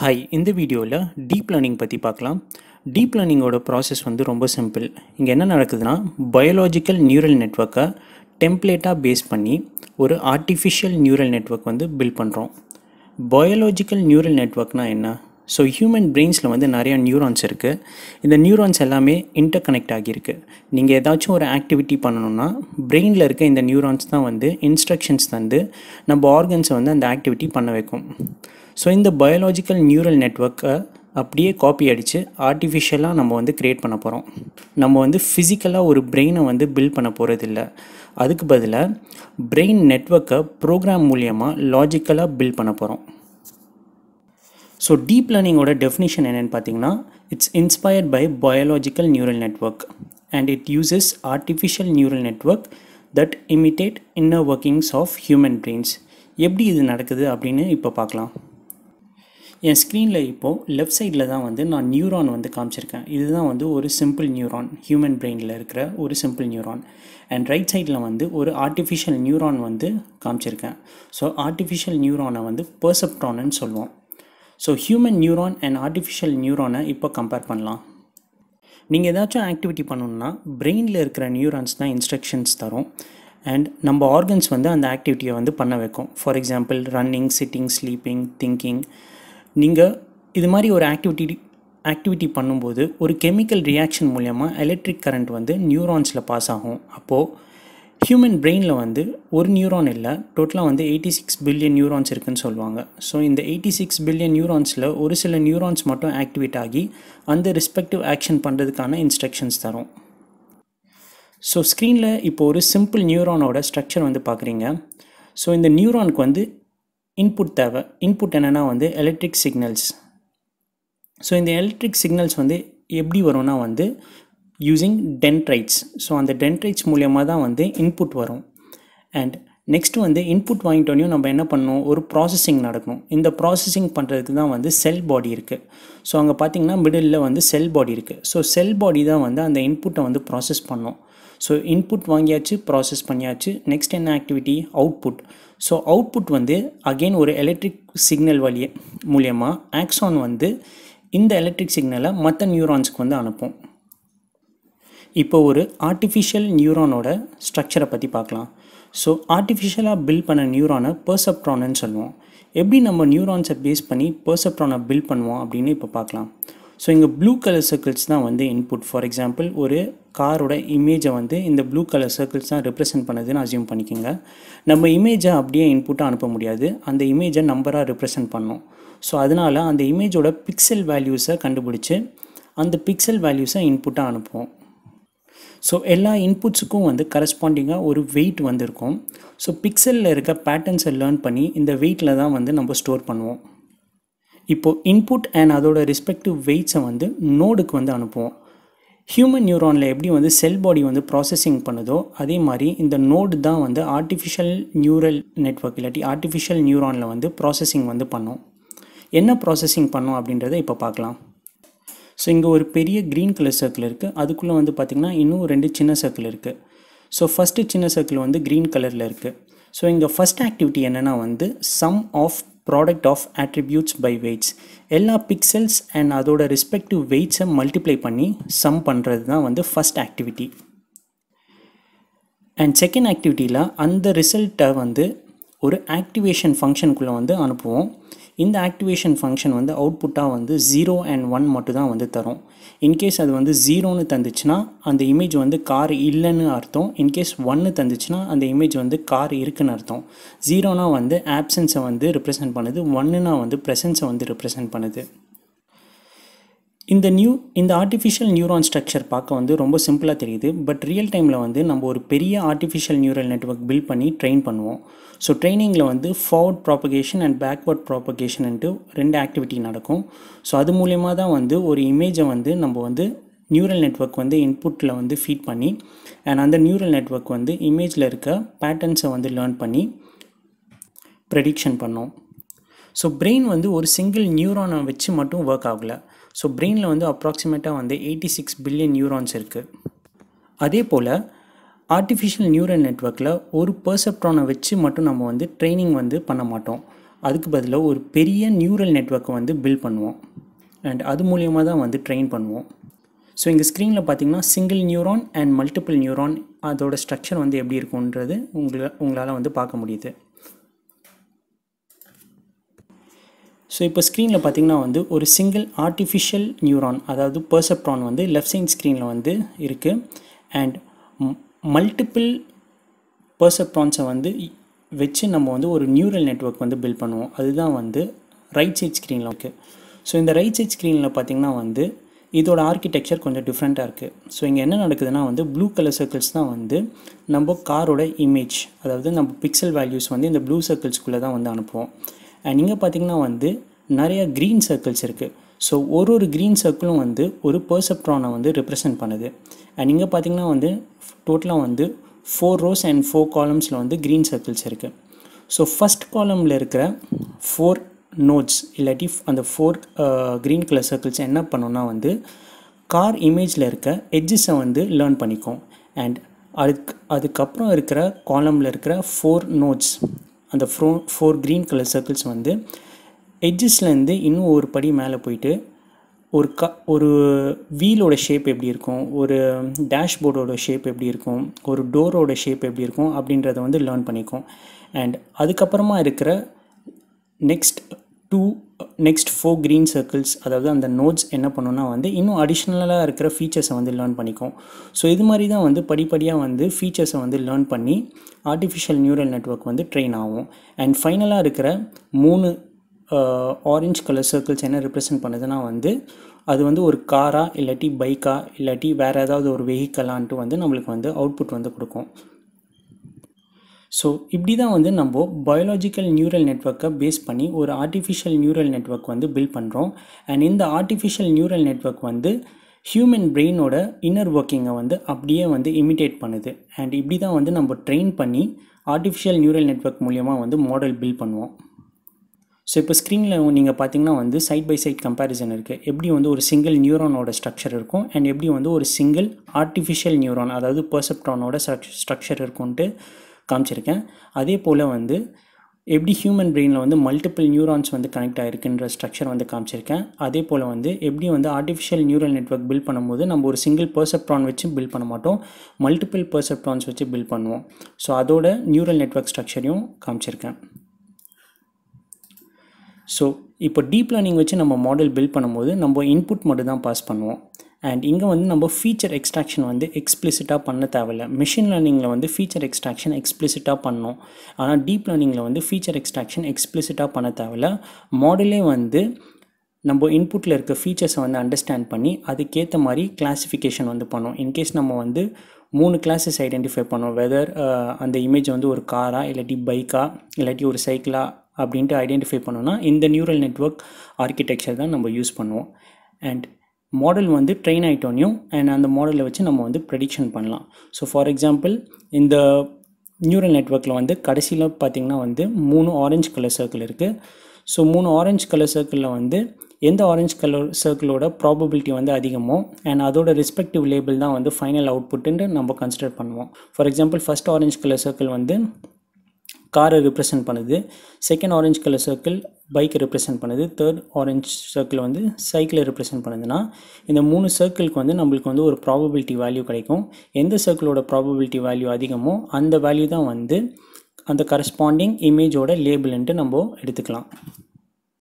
hi இந்த வீடியோவில் deep learning பற்றி பார்க்கலாம் டீப் லேர்னிங்கோட ப்ராசஸ் வந்து ரொம்ப சிம்பிள் இங்கே என்ன நடக்குதுன்னா பயோலாஜிக்கல் நியூரல் நெட்ஒர்க்கை டெம்ப்ளேட்டாக பேஸ் பண்ணி ஒரு ஆர்டிஃபிஷியல் நியூரல் நெட்ஒர்க் வந்து பில்ட் பண்ணுறோம் பயோலாஜிக்கல் நியூரல் நெட்ஒர்க்னால் என்ன ஸோ ஹியூமன் பிரெயின்ஸில் வந்து நிறையா நியூரான்ஸ் இருக்குது இந்த நியூரான்ஸ் எல்லாமே இன்டர் கனெக்ட் ஆகியிருக்கு நீங்கள் ஏதாச்சும் ஒரு ஆக்டிவிட்டி பண்ணணும்னா பிரெயினில் இருக்க இந்த நியூரான்ஸ் தான் வந்து இன்ஸ்ட்ரக்ஷன்ஸ் தந்து நம்ம ஆர்கன்ஸை வந்து அந்த ஆக்டிவிட்டி பண்ண வைக்கும் ஸோ இந்த பயாலாஜிக்கல் நியூரல் நெட்ஒர்க்கை அப்படியே காப்பி அடித்து ஆர்டிஃபிஷியலாக நம்ம வந்து க்ரியேட் பண்ண போகிறோம் நம்ம வந்து ஃபிசிக்கலாக ஒரு பிரெயினை வந்து பில்ட் பண்ண போகிறதில்ல அதுக்கு பதிலாக பிரெயின் நெட்ஒர்க்கை ப்ரோக்ராம் மூலியமாக லாஜிக்கலாக பில்ட் பண்ண போகிறோம் ஸோ டீப் லேர்னிங்கோட டெஃபினிஷன் என்னென்னு பார்த்தீங்கன்னா it's inspired by biological neural network and it uses artificial neural network that imitate inner workings of human brains எப்படி இது நடக்குது அப்படின்னு இப்போ பார்க்கலாம் என் ஸ்க்ரீனில் இப்போது லெஃப்ட் சைடில் தான் வந்து நான் நியூரான் வந்து காமிச்சிருக்கேன் இதுதான் வந்து ஒரு சிம்பிள் நியூரான் ஹியூமன் பிரெயினில் இருக்கிற ஒரு சிம்பிள் நியூரான் அண்ட் ரைட் சைடில் வந்து ஒரு ஆர்டிஃபிஷியல் நியூரான் வந்து காமிச்சிருக்கேன் ஸோ ஆர்டிஃபிஷியல் நியூரானை வந்து பர்செப்ட்ரான்னு சொல்லுவோம் so human neuron and artificial நியூரானை இப்போ கம்பேர் பண்ணலாம் நீங்கள் ஏதாச்சும் ஆக்டிவிட்டி பண்ணணுன்னா பிரெயினில் இருக்கிற நியூரான்ஸ் தான் இன்ஸ்ட்ரக்ஷன்ஸ் தரும் அண்ட் நம்ம ஆர்கன்ஸ் வந்து அந்த ஆக்டிவிட்டியை வந்து பண்ண வைக்கும் for example running sitting sleeping thinking நீங்கள் இது மாதிரி ஒரு ஆக்டிவிட்டி ஆக்டிவிட்டி பண்ணும்போது ஒரு கெமிக்கல் ரியாக்ஷன் மூலயமா எலக்ட்ரிக் கரண்ட் வந்து நியூரான்ஸில் பாஸ் ஆகும் அப்போது ஹியூமன் பிரெயினில் வந்து ஒரு நியூரான் இல்லை டோட்டலாக வந்து எயிட்டி சிக்ஸ் பில்லியன் நியூரான்ஸ் இருக்குதுன்னு சொல்லுவாங்க ஸோ இந்த எயிட்டி சிக்ஸ் பில்லியன் நியூரான்ஸில் ஒரு சில நியூரான்ஸ் மட்டும் ஆக்டிவேட் ஆகி அந்த ரெஸ்பெக்டிவ் ஆக்ஷன் பண்ணுறதுக்கான இன்ஸ்ட்ரக்ஷன்ஸ் தரும் ஸோ ஸ்க்ரீனில் இப்போ ஒரு சிம்பிள் நியூரானோட ஸ்ட்ரக்சர் வந்து பார்க்குறீங்க ஸோ இந்த நியூரானுக்கு வந்து இன்புட் தேவை இன்புட் என்னென்னா வந்து எலக்ட்ரிக் சிக்னல்ஸ் ஸோ இந்த எலக்ட்ரிக் சிக்னல்ஸ் வந்து எப்படி வரும்னா வந்து யூஸிங் டென்ட்ரைட்ஸ் ஸோ அந்த டென்ட்ரைட்ஸ் மூலியமாக தான் வந்து இன்புட் வரும் அண்ட் நெக்ஸ்ட்டு வந்து இன்புட் வாங்கிட்டோனையும் நம்ம என்ன பண்ணணும் ஒரு ப்ராசஸிங் நடக்கணும் இந்த ப்ராசஸிங் பண்ணுறதுக்கு தான் வந்து செல் பாடி இருக்குது ஸோ அங்கே பார்த்திங்கன்னா மிடில் வந்து செல் பாடி இருக்குது ஸோ செல் பாடி தான் வந்து அந்த இன்புட்டை வந்து ப்ராசஸ் பண்ணும் ஸோ இன்புட் வாங்கியாச்சு ப்ராசஸ் பண்ணியாச்சு நெக்ஸ்ட் என்ன ஆக்டிவிட்டி அவுட்புட் ஸோ அவுட்புட் வந்து அகெயின் ஒரு எலக்ட்ரிக் சிக்னல் வழியே மூலியமாக ஆக்ஸான் வந்து இந்த எலக்ட்ரிக் சிக்னலை மற்ற நியூரான்ஸ்க்கு வந்து அனுப்பும் இப்போ ஒரு ஆர்டிஃபிஷியல் நியூரானோட ஸ்ட்ரக்சரை பற்றி பார்க்கலாம் ஸோ ஆர்டிஃபிஷியலாக பில்ட் பண்ண நியூரானை பர்சப்ட்ரானன்னு சொல்லுவோம் எப்படி நம்ம நியூரான்ஸை பேஸ் பண்ணி பர்சப்ட்ரானை பில்ட் பண்ணுவோம் அப்படின்னு இப்போ பார்க்கலாம் ஸோ இங்கே ப்ளூ கலர் சர்க்கிள்ஸ் தான் வந்து இன்புட் ஃபார் எக்ஸாம்பிள் ஒரு காரோட இமேஜை வந்து இந்த ப்ளூ கலர் சர்க்கிள்ஸ் தான் ரெப்ரசென்ட் பண்ணுதுன்னு அசியூம் பண்ணிக்கோங்க நம்ம இமேஜை அப்படியே இன்புட்டாக அனுப்ப முடியாது அந்த இமேஜை நம்பராக ரெப்ரசென்ட் பண்ணோம் ஸோ அதனால் அந்த இமேஜோட பிக்சல் வேல்யூஸை கண்டுபிடிச்சி அந்த பிக்சல் வேல்யூஸை இன்புட்டாக அனுப்புவோம் ஸோ எல்லா இன்புட்ஸுக்கும் வந்து கரஸ்பாண்டிங்காக ஒரு வெயிட் வந்திருக்கும் ஸோ பிக்சலில் இருக்க பேட்டர்ன்ஸை லேர்ன் பண்ணி இந்த வெயிட்டில் தான் வந்து நம்ம ஸ்டோர் பண்ணுவோம் இப்போது இன்புட் அண்ட் அதோட ரெஸ்பெக்டிவ் வெயிட்ஸை வந்து நோடுக்கு வந்து அனுப்புவோம் ஹியூமன் நியூரானில் எப்படி வந்து செல் பாடி வந்து ப்ராசஸிங் பண்ணுதோ அதே மாதிரி இந்த நோடு தான் வந்து ஆர்டிஃபிஷியல் நியூரல் நெட்ஒர்க் இல்லாட்டி ஆர்டிஃபிஷியல் நியூரானில் வந்து ப்ராசஸிங் வந்து பண்ணும் என்ன ப்ராசஸிங் பண்ணும் அப்படின்றத இப்போ பார்க்கலாம் ஸோ இங்கே ஒரு பெரிய க்ரீன் கலர் சர்க்கிள் இருக்குது அதுக்குள்ளே வந்து பார்த்திங்கன்னா இன்னும் ரெண்டு சின்ன சர்க்கிள் இருக்குது ஸோ ஃபஸ்ட்டு சின்ன சர்க்கிள் வந்து க்ரீன் கலரில் இருக்குது ஸோ இங்கே ஃபஸ்ட் ஆக்டிவிட்டி என்னென்னா வந்து sum of product of attributes by weights எல்லா பிக்சல்ஸ் அண்ட் அதோட ரெஸ்பெக்டிவ் வெயிட்ஸை மல்டிப்ளை பண்ணி சம் பண்ணுறது தான் வந்து ஃபஸ்ட் ஆக்டிவிட்டி அண்ட் செகண்ட் ஆக்டிவிட்டியில் அந்த ரிசல்ட்டை வந்து ஒரு ஆக்டிவேஷன் ஃபங்க்ஷனுக்குள்ளே வந்து அனுப்புவோம் இந்த ஆக்டிவேஷன் ஃபங்க்ஷன் வந்து அவுட்புட்டாக வந்து ஜீரோ அண்ட் ஒன் மட்டும் தான் வந்து தரும் இன்கேஸ் அது வந்து ஜீரோன்னு தந்துச்சுன்னா அந்த இமேஜ் வந்து கார் இல்லைன்னு அர்த்தம் இன்கேஸ் ஒன்று தந்துச்சுன்னா அந்த இமேஜ் வந்து கார் இருக்குன்னு அர்த்தம் ஜீரோனா வந்து ஆப்சன்ஸை வந்து ரிப்ரசன்ட் பண்ணுது ஒன்றுனா வந்து ப்ரெசன்ஸை வந்து ரிப்ரசன்ட் பண்ணுது இந்த நியூ இந்த ஆர்டிஃபிஷியல் நியூரான் ஸ்ட்ரக்சர் பார்க்க வந்து ரொம்ப சிம்பிளாக தெரியுது பட் ரியல் டைமில் வந்து நம்ம ஒரு பெரிய ஆர்டிஃபிஷியல் நியூரல் நெட்ஒர்க் பில்ட் பண்ணி ட்ரெயின் பண்ணுவோம் ஸோ ட்ரைனிங்கில் வந்து ஃபார்வர்ட் ப்ராப்பகேஷன் அண்ட் பேக்வர்ட் ப்ராபகேஷன்ட்டு ரெண்டு ஆக்டிவிட்டி நடக்கும் ஸோ அது மூலயமா தான் வந்து ஒரு இமேஜை வந்து நம்ம வந்து நியூரல் நெட்ஒர்க் வந்து இன்புட்டில் வந்து ஃபீட் பண்ணி அண்ட் அந்த நியூரல் நெட்ஒர்க் வந்து இமேஜில் இருக்க பேட்டர்ன்ஸை வந்து லேர்ன் பண்ணி ப்ரெடிக்ஷன் பண்ணோம் ஸோ பிரெயின் வந்து ஒரு சிங்கிள் நியூரானை வச்சு மட்டும் ஒர்க் ஆகலை ஸோ பிரெயினில் வந்து அப்ராக்சிமேட்டாக வந்து எயிட்டி சிக்ஸ் பில்லியன் நியூரான்ஸ் இருக்குது அதே போல் ஆர்டிஃபிஷியல் நியூரல் நெட்ஒர்க்கில் ஒரு பர்செப்ட்ரானை வச்சு மட்டும் நம்ம வந்து ட்ரைனிங் வந்து பண்ண மாட்டோம் அதுக்கு பதிலாக ஒரு பெரிய நியூரல் நெட்ஒர்க்கை வந்து பில்ட் பண்ணுவோம் அண்ட் அது மூலியமாக தான் வந்து ட்ரெயின் பண்ணுவோம் ஸோ இங்கே ஸ்க்ரீனில் பார்த்தீங்கன்னா single neuron and multiple neuron அதோட ஸ்ட்ரக்சர் வந்து எப்படி இருக்குன்றது உங்களை உங்களால் வந்து பார்க்க முடியுது ஸோ இப்போ ஸ்க்ரீனில் பார்த்தீங்கன்னா வந்து ஒரு சிங்கிள் ஆர்டிஃபிஷியல் நியூரான் அதாவது பர்செப்ட்ரான் வந்து லெஃப்ட் சைட் ஸ்க்ரீனில் வந்து இருக்குது அண்ட் மல்டிபிள் பர்செப்ட்ரான்ஸை வந்து வச்சு நம்ம வந்து ஒரு நியூரல் நெட்ஒர்க் வந்து பில்ட் பண்ணுவோம் அதுதான் வந்து ரைட் சைட் ஸ்க்ரீனில் இருக்குது ஸோ இந்த ரைட் சைட் ஸ்க்ரீனில் பார்த்திங்கன்னா வந்து இதோட ஆர்கிடெக்சர் கொஞ்சம் டிஃப்ரெண்ட்டாக இருக்குது ஸோ இங்கே என்ன நடக்குதுன்னா வந்து ப்ளூ கலர் சர்க்கிள்ஸ் தான் வந்து நம்ம காரோட இமேஜ் அதாவது நம்ம பிக்சல் வேல்யூஸ் வந்து இந்த ப்ளூ சர்க்கிள்ஸ்குள்ளே தான் வந்து அனுப்புவோம் அண்ட் இங்கே பார்த்திங்கன்னா வந்து நிறைய க்ரீன் சர்க்கிள்ஸ் இருக்குது ஸோ ஒரு ஒரு க்ரீன் சர்க்கிளும் வந்து ஒரு பர்செப்ட்ரானை வந்து ரெப்ரசன்ட் பண்ணுது அண்ட் இங்கே பார்த்திங்கன்னா வந்து டோட்டலாக வந்து ஃபோர் ரோஸ் அண்ட் ஃபோர் காலம்ஸில் வந்து க்ரீன் சர்க்கிள்ஸ் இருக்குது ஸோ ஃபஸ்ட் காலமில் இருக்கிற ஃபோர் நோட்ஸ் இல்லாட்டி அந்த ஃபோர் க்ரீன் கலர் சர்க்கிள்ஸ் என்ன பண்ணோம்னா வந்து கார் இமேஜில் இருக்க எட்ஜஸை வந்து லேர்ன் பண்ணிக்கும் அண்ட் அதுக்கு அதுக்கப்புறம் இருக்கிற காலமில் இருக்கிற ஃபோர் நோட்ஸ் அந்த ஃப்ரோ ஃபோர் க்ரீன் கலர் சர்க்கிள்ஸ் வந்து எட்ஜஸ்லேருந்து இன்னும் ஒரு படி மேலே போயிட்டு ஒரு க ஒரு வீலோட ஷேப் எப்படி இருக்கும் ஒரு டேஷ்போர்டோட ஷேப் எப்படி இருக்கும் ஒரு டோரோட ஷேப் எப்படி இருக்கும் அப்படின்றத வந்து லேர்ன் பண்ணிக்கும் அண்ட் அதுக்கப்புறமா இருக்கிற next two next four green circles அதாவது அந்த நோட்ஸ் என்ன பண்ணுன்னா வந்து இன்னும் அடிஷ்னலாக இருக்கிற ஃபீச்சர்ஸை வந்து லேர்ன் பண்ணிக்கும் ஸோ இது மாதிரி தான் வந்து படிப்படியாக வந்து ஃபீச்சர்ஸை வந்து லேர்ன் பண்ணி ஆர்டிஃபிஷியல் நியூரல் நெட்ஒர்க் வந்து ட்ரெயின் ஆகும் அண்ட் ஃபைனலாக இருக்கிற மூணு ஆரஞ்சு கலர் சர்க்கிள்ஸ் என்ன ரிப்ரசன்ட் பண்ணுதுன்னா வந்து அது வந்து ஒரு காராக இல்லாட்டி பைக்காக இல்லாட்டி வேறு ஏதாவது ஒரு வெஹிக்கலான்ட்டு வந்து நம்மளுக்கு வந்து அவுட்புட் வந்து கொடுக்கும் ஸோ இப்படி தான் வந்து நம்ம பயாலஜிக்கல் நியூரல் நெட்ஒர்க்கை பேஸ் பண்ணி ஒரு ஆர்டிஃபிஷியல் நியூரல் நெட்ஒர்க் வந்து பில்ட் பண்ணுறோம் அண்ட் இந்த ஆர்டிஃபிஷியல் நியூரல் நெட்ஒர்க் வந்து ஹியூமன் பிரெயினோட இன்னர் ஒர்க்கிங்கை வந்து அப்படியே வந்து இமிட்டேட் பண்ணுது அண்ட் இப்படி தான் வந்து நம்ம ட்ரெயின் பண்ணி ஆர்டிஃபிஷியல் நியூரல் நெட்ஒர்க் மூலியமாக வந்து மாடல் பில் பண்ணுவோம் ஸோ இப்போ ஸ்க்ரீனில் நீங்கள் பார்த்தீங்கன்னா வந்து சைட் பை சைட் கம்பேரிசன் இருக்குது எப்படி வந்து ஒரு சிங்கிள் நியூரானோட ஸ்ட்ரக்சர் இருக்கும் அண்ட் எப்படி வந்து ஒரு சிங்கிள் ஆர்டிஃபிஷியல் நியூரான் அதாவது ஸ்ட்ரக் ஸ்ட்ரக்சர் இருக்கும்ன்ட்டு காமிச்சிருக்கேன் அதே போல் வந்து எப்படி ஹியூமன் பிரெயினில் வந்து மல்டிபிள் நியூரான்ஸ் வந்து கனெக்ட் ஆகிருக்குன்ற ஸ்ட்ரக்சர் வந்து காமிச்சிருக்கேன் அதே போல் வந்து எப்படி வந்து ஆர்டிஃபிஷியல் நியூரல் நெட்ஒர்க் பில்ட் பண்ணும்போது நம்ம ஒரு சிங்கிள் பர்செப்ட்ரான் வச்சு பில்ட் பண்ண மாட்டோம் மல்டிபிள் பர்செப்ட்ரான்ஸ் வச்சு பில்ட் பண்ணுவோம் ஸோ அதோட நியூரல் நெட்ஒர்க் ஸ்ட்ரக்சரையும் காமிச்சிருக்கேன் ஸோ இப்போ டீப் லேர்னிங் வச்சு நம்ம மாடல் பில்ட் பண்ணும்போது நம்ம இன்புட் மட்டும் தான் பாஸ் பண்ணுவோம் அண்ட் இங்கே வந்து நம்ம ஃபீச்சர் எக்ஸ்ட்ராக்ஷன் வந்து எக்ஸ்பிளிசிட்டாக பண்ண தேவையில்ல மிஷின் லேர்னிங்கில் வந்து ஃபீச்சர் எக்ஸ்ட்ராக்ஷன் எக்ஸ்பிளிசிட்டாக பண்ணோம் ஆனால் டீப் லேர்னிங்கில் வந்து ஃபீச்சர் எக்ஸ்ட்ராக்ஷன் எக்ஸ்பிளிசிட்டாக பண்ண தேவையில்ல மாடலே வந்து நம்ம இன்புட்டில் இருக்க ஃபீச்சர்ஸை வந்து அண்டர்ஸ்டாண்ட் பண்ணி அதுக்கேற்ற மாதிரி கிளாஸிஃபிகேஷன் வந்து பண்ணோம் இன்கேஸ் நம்ம வந்து மூணு கிளாஸஸ் ஐடென்டிஃபை பண்ணோம் வெதர் அந்த இமேஜ் வந்து ஒரு காரா இல்லாட்டி பைக்கா இல்லாட்டி ஒரு சைக்கிளா அப்படின்ட்டு ஐடென்டிஃபை பண்ணோன்னா இந்த நியூரல் நெட்ஒர்க் ஆர்கிடெக்சர் தான் நம்ம யூஸ் பண்ணுவோம் அண்ட் மாடல் வந்து ட்ரெயின் ஆகிட்டோனையும் அண்ட் அந்த மாடலை வச்சு நம்ம வந்து ப்ரெடிக்ஷன் பண்ணலாம் ஸோ ஃபார் எக்ஸாம்பிள் இந்த நியூரல் நெட்ஒர்க்கில் வந்து கடைசியில் பார்த்திங்கன்னா வந்து மூணு ஆரஞ்சு கலர் சர்க்கிள் இருக்குது ஸோ மூணு ஆரஞ்சு கலர் சர்க்கிளில் வந்து எந்த ஆரஞ்சு கலர் சர்க்கிளோட ப்ராபபிலிட்டி வந்து அதிகமோ அண்ட் அதோட ரெஸ்பெக்டிவ் லேபிள் தான் வந்து ஃபைனல் அவுட்புட்டுன்னு நம்ம கன்சிடர் பண்ணுவோம் for example first orange colour circle வந்து காரை ரிப்ரசன்ட் பண்ணுது செகண்ட் ஆரஞ்சு கலர் சர்க்கிள் பைக்கை ரிப்ரசன்ட் பண்ணுது தேர்ட் ஆரஞ்ச் சர்க்கிள் வந்து சைக்கிளை ரிப்ரசன்ட் பண்ணுதுன்னா இந்த மூணு சர்க்கிளுக்கு வந்து நம்மளுக்கு வந்து ஒரு ப்ராபபிலிட்டி வேல்யூ கிடைக்கும் எந்த சர்க்கிளோட ப்ராபபிலிட்டி வேல்யூ அதிகமோ அந்த வேல்யூ தான் வந்து அந்த கரஸ்பாண்டிங் இமேஜோட லேபிள்ன்ட்டு நம்ம எடுத்துக்கலாம்